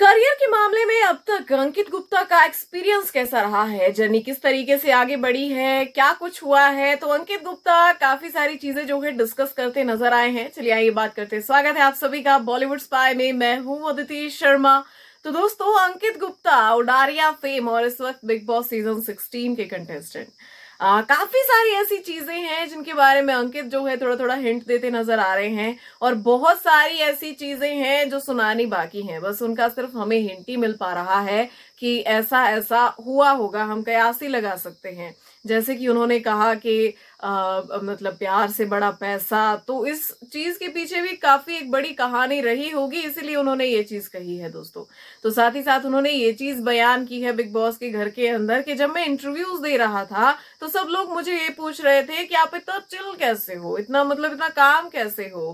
career के मामले में अब तक अंकित गुप्ता का एक्सपीरियंस कैसा रहा है जर्नी किस तरीके से आगे बढ़ी है क्या कुछ हुआ है तो अंकित गुप्ता काफी सारी चीजें जो है डिस्कस करते नजर आए हैं चलिए आइए बात करते हैं स्वागत है आप सभी का बॉलीवुड स्पाई में मैं हूं अदिति शर्मा तो दोस्तों अंकित गुप्ता उडारिया फेम और इस वक्त बिग बॉस सीजन सिक्सटीन के कंटेस्टेंट आ, काफी सारी ऐसी चीजें हैं जिनके बारे में अंकित जो है थोड़ा थोड़ा हिंट देते नजर आ रहे हैं और बहुत सारी ऐसी चीजें हैं जो सुनानी बाकी हैं बस उनका सिर्फ हमें हिंट ही मिल पा रहा है कि ऐसा ऐसा हुआ होगा हम कयास ही लगा सकते हैं जैसे कि उन्होंने कहा कि आ, मतलब प्यार से बड़ा पैसा तो इस चीज के पीछे भी काफी एक बड़ी कहानी रही होगी इसीलिए उन्होंने ये चीज कही है दोस्तों तो साथ ही साथ उन्होंने ये चीज बयान की है बिग बॉस के घर के अंदर कि जब मैं इंटरव्यूज दे रहा था तो तो सब लोग मुझे ये पूछ रहे थे कि आप इतना चिल कैसे हो इतना मतलब इतना काम कैसे हो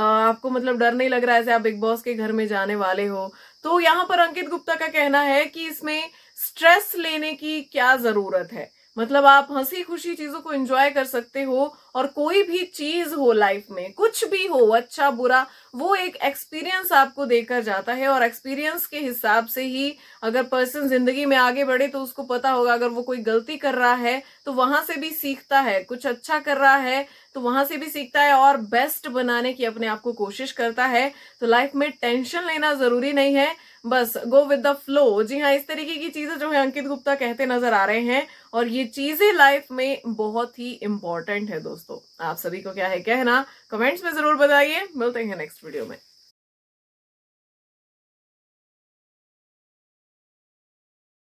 आपको मतलब डर नहीं लग रहा है आप बिग बॉस के घर में जाने वाले हो तो यहाँ पर अंकित गुप्ता का कहना है कि इसमें स्ट्रेस लेने की क्या जरूरत है मतलब आप हंसी खुशी चीजों को एंजॉय कर सकते हो और कोई भी चीज हो लाइफ में कुछ भी हो अच्छा बुरा वो एक एक्सपीरियंस आपको देकर जाता है और एक्सपीरियंस के हिसाब से ही अगर पर्सन जिंदगी में आगे बढ़े तो उसको पता होगा अगर वो कोई गलती कर रहा है तो वहां से भी सीखता है कुछ अच्छा कर रहा है तो वहां से भी सीखता है और बेस्ट बनाने की अपने आप को कोशिश करता है तो लाइफ में टेंशन लेना जरूरी नहीं है बस गो विद द फ्लो जी हाँ इस तरीके की चीजें जो है अंकित गुप्ता कहते नजर आ रहे हैं और ये चीज़ें लाइफ में बहुत ही इंपॉर्टेंट है दोस्तों आप सभी को क्या है कहना कमेंट्स में ज़रूर बताइए मिलते हैं नेक्स्ट वीडियो में